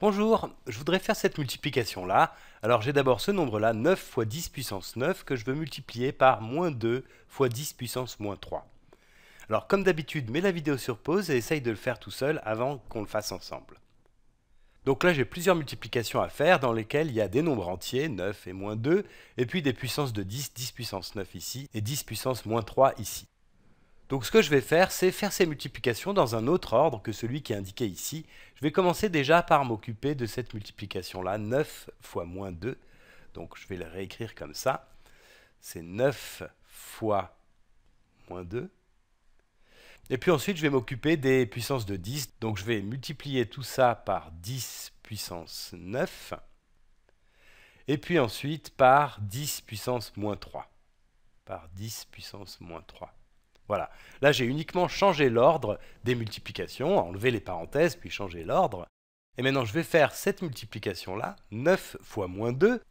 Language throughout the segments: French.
Bonjour, je voudrais faire cette multiplication là. Alors j'ai d'abord ce nombre là, 9 fois 10 puissance 9, que je veux multiplier par moins 2 fois 10 puissance moins 3. Alors comme d'habitude, mets la vidéo sur pause et essaye de le faire tout seul avant qu'on le fasse ensemble. Donc là j'ai plusieurs multiplications à faire dans lesquelles il y a des nombres entiers, 9 et moins 2, et puis des puissances de 10, 10 puissance 9 ici, et 10 puissance moins 3 ici. Donc ce que je vais faire, c'est faire ces multiplications dans un autre ordre que celui qui est indiqué ici. Je vais commencer déjà par m'occuper de cette multiplication-là, 9 fois moins 2. Donc je vais le réécrire comme ça. C'est 9 fois moins 2. Et puis ensuite, je vais m'occuper des puissances de 10. Donc je vais multiplier tout ça par 10 puissance 9. Et puis ensuite par 10 puissance moins 3. Par 10 puissance moins 3. Voilà. Là, j'ai uniquement changé l'ordre des multiplications, enlevé les parenthèses, puis changé l'ordre. Et maintenant, je vais faire cette multiplication-là, 9 fois moins 2.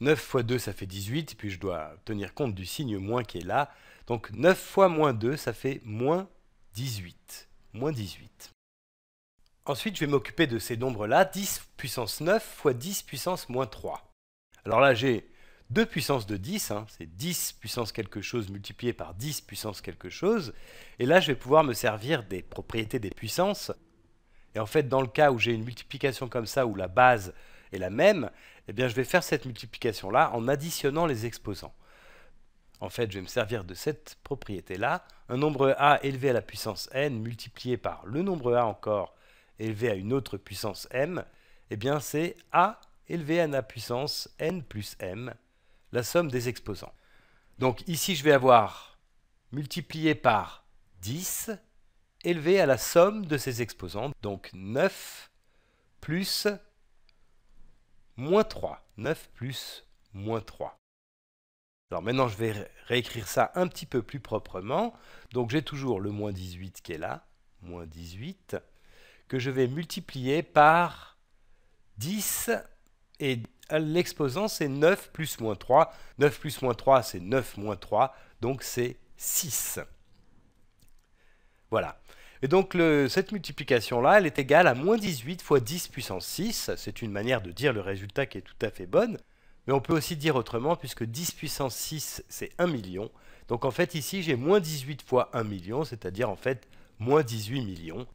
9 fois 2, ça fait 18, puis je dois tenir compte du signe moins qui est là. Donc 9 fois moins 2, ça fait moins 18. Moins 18. Ensuite, je vais m'occuper de ces nombres-là, 10 puissance 9 fois 10 puissance moins 3. Alors là, j'ai 2 puissance de 10, hein, c'est 10 puissance quelque chose multiplié par 10 puissance quelque chose, et là je vais pouvoir me servir des propriétés des puissances, et en fait dans le cas où j'ai une multiplication comme ça, où la base est la même, eh bien je vais faire cette multiplication-là en additionnant les exposants. En fait, je vais me servir de cette propriété-là, un nombre a élevé à la puissance n multiplié par le nombre a encore élevé à une autre puissance m, eh bien c'est a élevé à la puissance n plus m, la somme des exposants. Donc ici, je vais avoir multiplié par 10 élevé à la somme de ces exposants, donc 9 plus moins 3. 9 plus moins 3. Alors maintenant, je vais réécrire ça un petit peu plus proprement. Donc j'ai toujours le moins 18 qui est là, moins 18, que je vais multiplier par 10 et l'exposant, c'est 9 plus moins 3. 9 plus moins 3, c'est 9 moins 3, donc c'est 6. Voilà. Et donc cette multiplication-là, elle est égale à moins 18 fois 10 puissance 6. C'est une manière de dire le résultat qui est tout à fait bonne. Mais on peut aussi dire autrement, puisque 10 puissance 6, c'est 1 million. Donc en fait, ici, j'ai moins 18 fois 1 million, c'est-à-dire en fait moins 18 millions.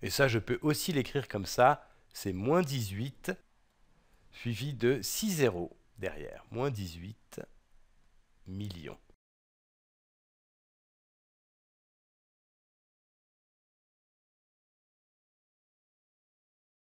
Et ça, je peux aussi l'écrire comme ça. C'est moins 18 suivi de 6 zéros derrière, moins 18 millions.